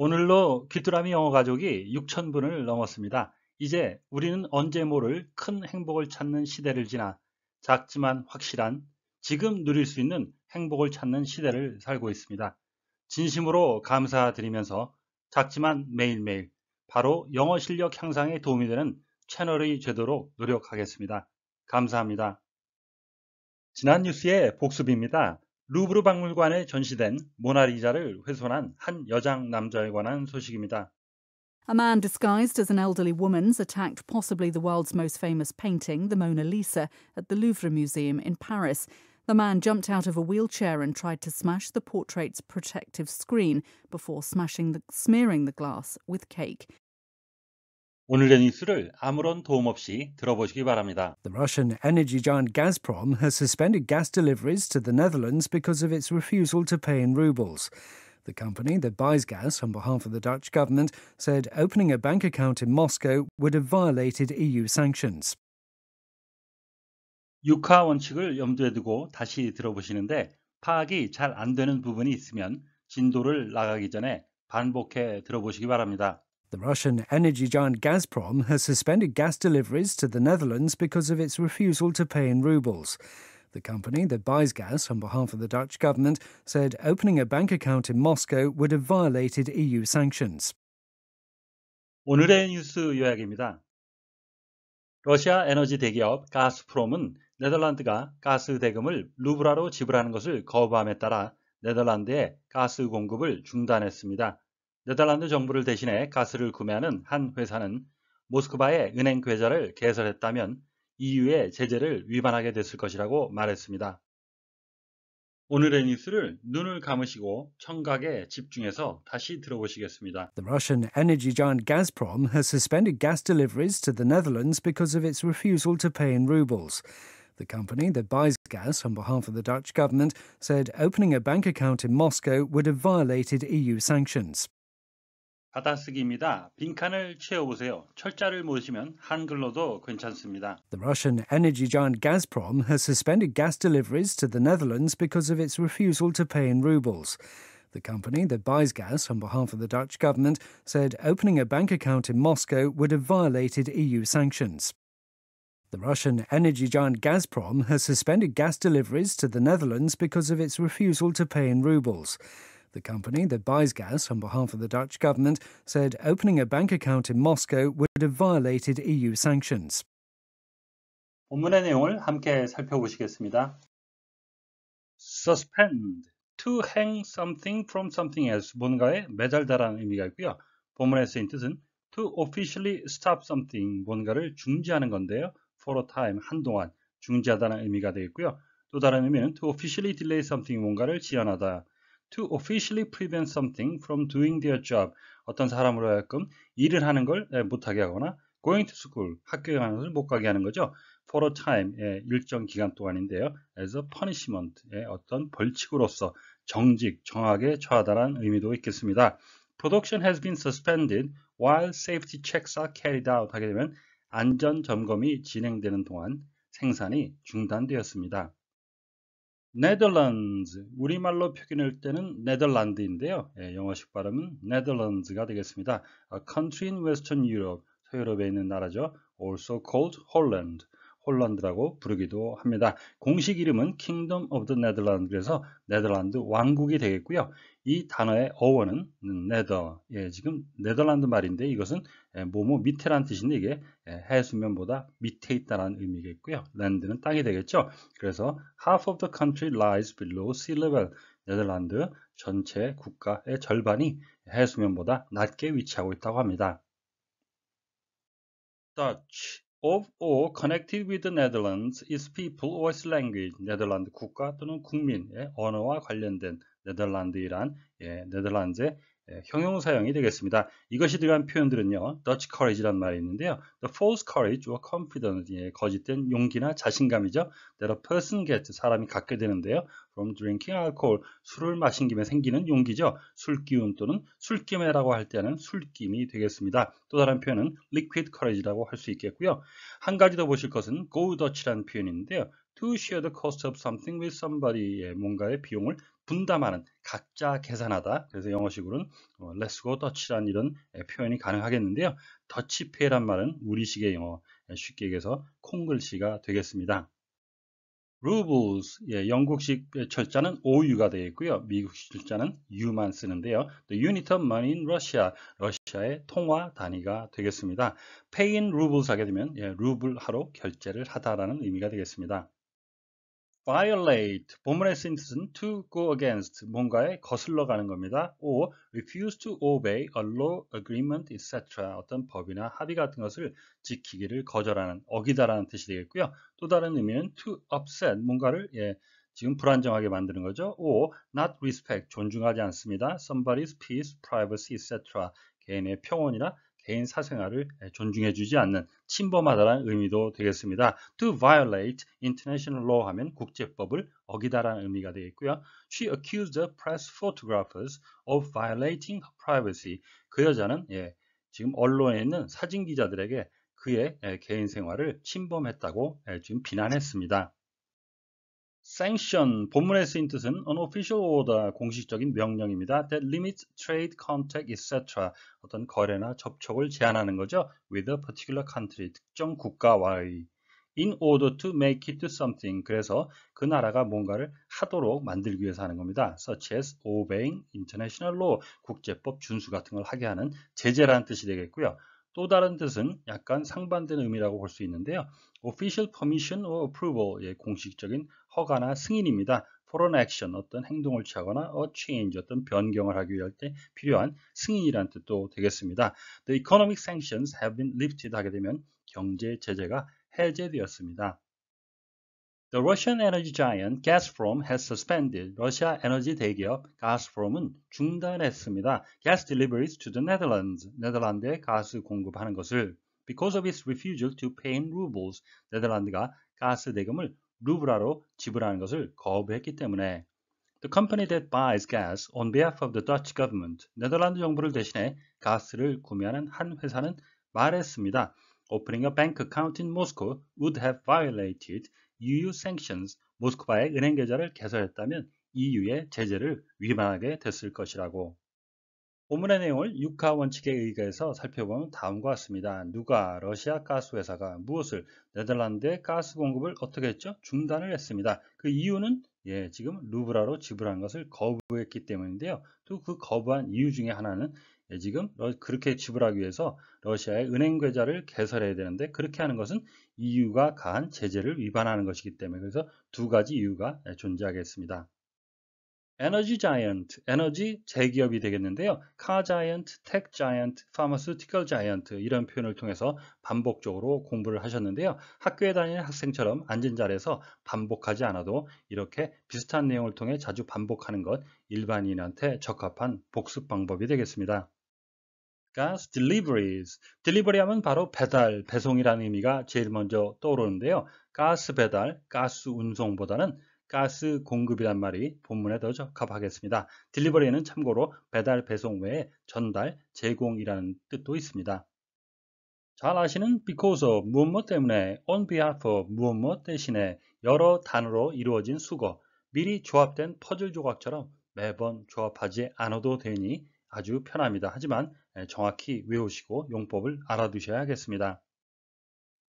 오늘로 귀뚜라미 영어 가족이 6,000분을 넘었습니다. 이제 우리는 언제 모를 큰 행복을 찾는 시대를 지나 작지만 확실한 지금 누릴 수 있는 행복을 찾는 시대를 살고 있습니다. 진심으로 감사드리면서 작지만 매일매일 바로 영어 실력 향상에 도움이 되는 채널이 되도록 노력하겠습니다. 감사합니다. 지난 뉴스의 복습입니다. 루브르 박물관에 전시된 모나리자를 훼손한 한 여장 남자에 관한 소식입니다. A man disguised as an elderly woman's attacked possibly the world's most famous painting, the Mona Lisa, at the Louvre Museum in Paris. The man jumped out of a wheelchair and tried to smash the portrait's protective screen before smashing the, smearing the glass with cake. 오늘의 뉴스를 아무런 도움 없이 들어보시기 바랍니다. The Russian energy giant Gazprom has suspended gas deliveries to the Netherlands because of its refusal to pay in rubles. The company that buys gas on behalf of the Dutch government said opening a bank account in Moscow would have violated EU sanctions. 유카 원칙을 염두에 두고 다시 들어보시는데 파악이 잘 안 되는 부분이 있으면 진도를 나가기 전에 반복해 들어보시기 바랍니다. The Russian energy giant Gazprom has suspended gas deliveries to the Netherlands because of its refusal to pay in rubles. The company that buys gas on behalf of the Dutch government said opening a bank account in Moscow would have violated EU sanctions. 오늘의 뉴스 요약입니다. 러시아 에너지 대기업 가스프롬은 네덜란드가 가스 대금을 루블화로 지불하는 것을 거부함에 따라 네덜란드에 가스 공급을 중단했습니다. 네덜란드 정부를 대신해 가스를 구매하는 한 회사는 모스크바의 은행 계좌를 개설했다면 EU의 제재를 위반하게 됐을 것이라고 말했습니다. 오늘의 뉴스를 눈을 감으시고 청각에 집중해서 다시 들어보시겠습니다. The Russian energy giant Gazprom has suspended gas deliveries to the Netherlands because of its refusal to pay in rubles. The company that buys gas on behalf of the Dutch government said opening a bank account in Moscow would have violated EU sanctions. 받아쓰기입니다. 빈칸을 채워보세요. 철자를 한글로도 괜찮습니다. The Russian energy giant Gazprom has suspended gas deliveries to the Netherlands because of its refusal to pay in rubles. The company that buys gas on behalf of the Dutch government said opening a bank account in Moscow would have violated EU sanctions. The Russian energy giant Gazprom has suspended gas deliveries to the Netherlands because of its refusal to pay in rubles. The company that buys gas on behalf of the Dutch government said opening a bank account in Moscow would have violated EU sanctions. 본문의 내용을 함께 살펴보시겠습니다. suspend, to hang something from something else, 뭔가에 매달다라는 의미가 있고요. 본문에 쓰인 뜻은 to officially stop something, 뭔가를 중지하는 건데요. for a time, 한동안 중지하다는 의미가 되겠고요. 또 다른 의미는 to officially delay something, 뭔가를 지연하다. to officially prevent something from doing their job. 어떤 사람으로 하여금 일을 하는 걸 못하게 하거나 going to school, 학교에 가는 것을 못 가게 하는 거죠. for a time, 일정 기간 동안인데요. as a punishment, 예, 어떤 벌칙으로서 정직, 정하게 처하다라는 의미도 있겠습니다. production has been suspended while safety checks are carried out 하게 되면 안전 점검이 진행되는 동안 생산이 중단되었습니다. Netherlands 우리말로 표기낼 때는 네덜란드인데요. 예, 영어식 발음은 Netherlands가 되겠습니다. A country in Western Europe, 서유럽에 있는 나라죠. Also called Holland. 홀란드라고 부르기도 합니다. 공식 이름은 Kingdom of the Netherlands 그래서 네덜란드 왕국이 되겠고요. 이 단어의 어원은 네더 예, 지금 네덜란드 말인데 이것은 모모 예, 밑에란 뜻인데 이게 예, 해수면보다 밑에 있다라는 의미겠고요. 랜드는 땅이 되겠죠. 그래서 half of the country lies below sea level. 네덜란드 전체 국가의 절반이 해수면보다 낮게 위치하고 있다고 합니다. Dutch of or connected with the Netherlands, its people or its language, 네덜란드 국가 또는 국민의 언어와 관련된 네덜란드이란 예, 네덜란드의 형용사형이 되겠습니다. 이것이 들어간 표현들은요. Dutch courage란 말이 있는데요. The false courage or confidence, 예, 거짓된 용기나 자신감이죠. That a person gets, 사람이 갖게 되는데요. From drinking alcohol, 술을 마신 김에 생기는 용기죠. 술기운 또는 술김에라고 할 때는 술김이 되겠습니다. 또 다른 표현은 liquid courage라고 할 수 있겠고요. 한 가지 더 보실 것은 go Dutch란 표현인데요. to share the cost of something with somebody의 뭔가의 비용을 분담하는 각자 계산하다. 그래서 영어식으로는 어, let's go Dutch란 이런 표현이 가능하겠는데요. 더치페란 이 말은 우리식의 영어 쉽게 얘기해서 콩글씨가 되겠습니다. rubles 예, 영국식 철자는 ou가 되어 있고요. 미국식 철자는 u만 쓰는데요. The unit of money in Russia 러시아의 통화 단위가 되겠습니다. pay in rubles 하게 되면 예, 루블 하로 결제를 하다라는 의미가 되겠습니다. violate 본문의 synthesis to go against 뭔가에 거슬러 가는 겁니다. or refuse to obey a law, agreement, etc. 어떤 법이나 합의 같은 것을 지키기를 거절하는 어기다라는 뜻이 되겠고요. 또 다른 의미는 to upset 뭔가를 예, 지금 불안정하게 만드는 거죠. or not respect 존중하지 않습니다. somebody's peace, privacy, etc. 개인의 평온이나 개인 사생활을 존중해주지 않는 침범하다라는 의미도 되겠습니다. To violate international law 하면 국제법을 어기다라는 의미가 되겠고요. She accused the press photographers of violating her privacy. 그 여자는 예, 지금 언론에 있는 사진 기자들에게 그의 개인 생활을 침범했다고 지금 비난했습니다. sanction 본문에 쓰인 뜻은 an official order 공식적인 명령입니다. that limits trade contact etc. 어떤 거래나 접촉을 제한하는 거죠. with a particular country 특정 국가와의 in order to make it to something 그래서 그 나라가 뭔가를 하도록 만들기 위해서 하는 겁니다. such as obeying international law 국제법 준수 같은 걸 하게 하는 제재라는 뜻이 되겠고요. 또 다른 뜻은 약간 상반된 의미라고 볼 수 있는데요. official permission or approval 예, 공식적인 허가나 승인입니다. for an action 어떤 행동을 취하거나 a change 어떤 변경을 하기 위할 때 필요한 승인이란 뜻도 되겠습니다. The economic sanctions have been lifted 하게 되면 경제 제재가 해제되었습니다. The Russian energy giant Gazprom has suspended. 러시아 에너지 대기업 Gazprom은 중단했습니다. Gas deliveries to the Netherlands. 네덜란드에 가스 공급하는 것을 because of its refusal to pay in rubles. 네덜란드가 가스 대금을 루브라로 지불하는 것을 거부했기 때문에 The company that buys gas on behalf of the Dutch government, 네덜란드 정부를 대신해 가스를 구매하는 한 회사는 말했습니다. Opening a bank account in Moscow would have violated EU sanctions. 모스크바의 은행 계좌를 개설했다면 EU의 제재를 위반하게 됐을 것이라고. 오늘의 내용을 유카 원칙에 의거해서 살펴보면 다음과 같습니다. 누가 러시아 가스회사가 무엇을 네덜란드의 가스 공급을 어떻게 했죠? 중단을 했습니다. 그 이유는 예, 지금 루브라로 지불한 것을 거부했기 때문인데요. 또 그 거부한 이유 중에 하나는 예, 지금 그렇게 지불하기 위해서 러시아의 은행 계좌를 개설해야 되는데 그렇게 하는 것은 EU가 가한 제재를 위반하는 것이기 때문에 그래서 두 가지 이유가 예, 존재하겠습니다. 에너지 자이언트, 에너지 재기업이 되겠는데요. 카 자이언트, 텍 자이언트, 파마스티컬 자이언트 이런 표현을 통해서 반복적으로 공부를 하셨는데요. 학교에 다니는 학생처럼 앉은 자리에서 반복하지 않아도 이렇게 비슷한 내용을 통해 자주 반복하는 것 일반인한테 적합한 복습 방법이 되겠습니다. gas deliveries. delivery 하면 바로 배달, 배송이라는 의미가 제일 먼저 떠오르는데요. 가스 배달, 가스 운송보다는 가스 공급이란 말이 본문에 더 적합하겠습니다. 딜리버리는 참고로 배달 배송 외에 전달, 제공이라는 뜻도 있습니다. 잘 아시는 because of 무엇 때문에, on behalf of 무엇 대신에 여러 단어로 이루어진 수거, 미리 조합된 퍼즐 조각처럼 매번 조합하지 않아도 되니 아주 편합니다. 하지만 정확히 외우시고 용법을 알아두셔야겠습니다.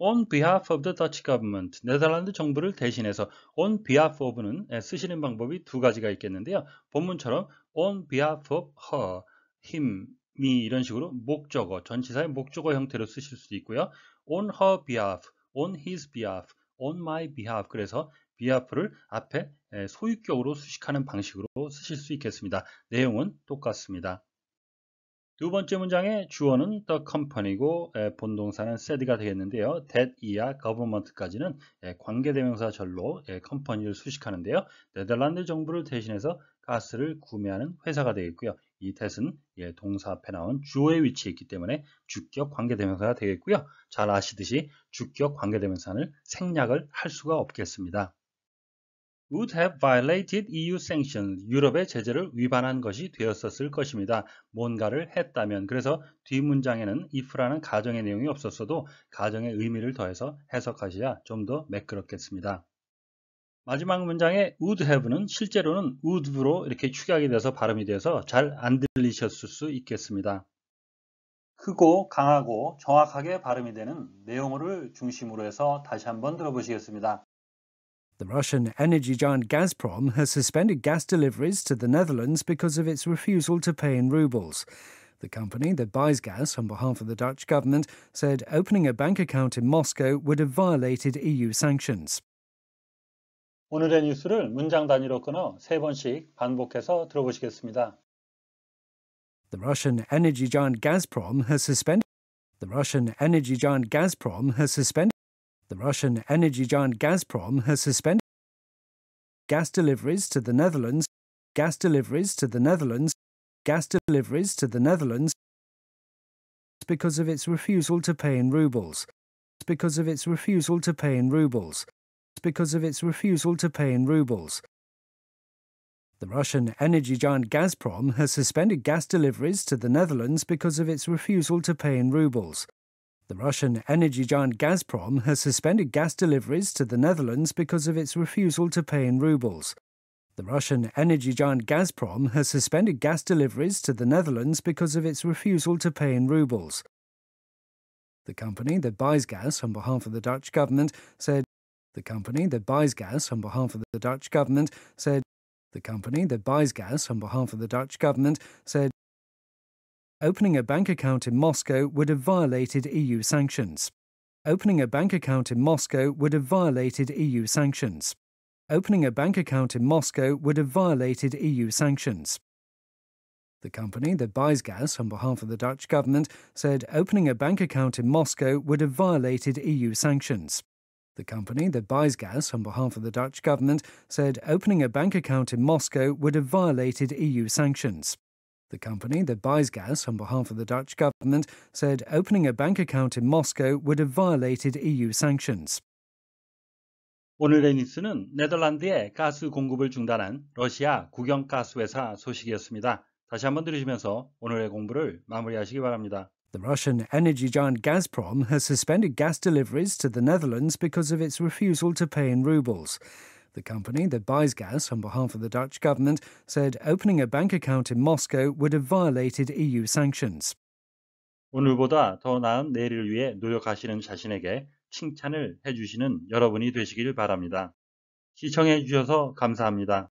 on behalf of the Dutch government, 네덜란드 정부를 대신해서 on behalf of는 쓰시는 방법이 두 가지가 있겠는데요. 본문처럼 on behalf of her, him, me 이런 식으로 목적어, 전치사의 목적어 형태로 쓰실 수도 있고요. on her behalf, on his behalf, on my behalf 그래서 behalf를 앞에 소유격으로 수식하는 방식으로 쓰실 수 있겠습니다. 내용은 똑같습니다. 두 번째 문장의 주어는 the company고 본동사는 said가 되겠는데요. that 이하 government까지는 관계대명사 절로 컴퍼니를 수식하는데요. 네덜란드 정부를 대신해서 가스를 구매하는 회사가 되겠고요. 이 that은 예, 동사 앞에 나온 주어의 위치에 있기 때문에 주격 관계대명사가 되겠고요. 잘 아시듯이 주격 관계대명사는 생략을 할 수가 없겠습니다. would have violated EU sanctions. 유럽의 제재를 위반한 것이 되었었을 것입니다. 뭔가를 했다면. 그래서 뒷문장에는 if라는 가정의 내용이 없었어도 가정의 의미를 더해서 해석하셔야 좀 더 매끄럽겠습니다. 마지막 문장에 would have는 실제로는 would로 이렇게 축약이 돼서 발음이 돼서 잘 안 들리셨을 수 있겠습니다. 크고 강하고 정확하게 발음이 되는 내용어를 중심으로 해서 다시 한번 들어보시겠습니다. The Russian energy giant Gazprom has suspended gas deliveries to the Netherlands because of its refusal to pay in rubles. The company that buys gas on behalf of the Dutch government said opening a bank account in Moscow would have violated EU sanctions. 오늘의 뉴스를 문장 단위로 끊어 세 번씩 반복해서 들어보시겠습니다. The Russian energy giant Gazprom has suspended The Russian energy giant Gazprom has suspended the Russian energy giant Gazprom has suspended gas deliveries to the Netherlands, gas deliveries to the Netherlands, gas deliveries to the Netherlands because of its refusal to pay in rubles. Because of its refusal to pay in rubles. Because of its refusal to pay in rubles. The Russian energy giant Gazprom has suspended gas deliveries to the Netherlands because of its refusal to pay in rubles. The Russian energy giant Gazprom has suspended gas deliveries to the Netherlands because of its refusal to pay in rubles. The Russian energy giant Gazprom has suspended gas deliveries to the Netherlands because of its refusal to pay in rubles. The company that buys gas on behalf of the Dutch government said the company that buys gas on behalf of the Dutch government said the company that buys gas on behalf of the Dutch government said opening a bank account in Moscow would have violated EU sanctions. Opening a bank account in Moscow would have violated EU sanctions. Opening a bank account in Moscow would have violated EU sanctions. The company that buys gas on behalf of the Dutch government said opening a bank account in Moscow would have violated EU sanctions. The company that buys gas on behalf of the Dutch government said opening a bank account in Moscow would have violated EU sanctions. The company that buys gas on behalf of the Dutch government said opening a bank account in Moscow would have violated EU sanctions. 오늘레니스는 네덜란드의 가스 공급을 중단한 러시아 국영가스회사 소식이었습니다. 다시 한번 들으시면서 오늘의 공부를 마무리하시기 바랍니다. The Russian energy giant Gazprom has suspended gas deliveries to the Netherlands because of its refusal to pay in rubles. The company that buys gas on behalf of the Dutch government said opening a bank account in Moscow would have violated EU sanctions. 오늘보다 더 나은 내일을 위해 노력하시는 자신에게 칭찬을 해주시는 여러분이 되시길 바랍니다. 시청해 주셔서 감사합니다.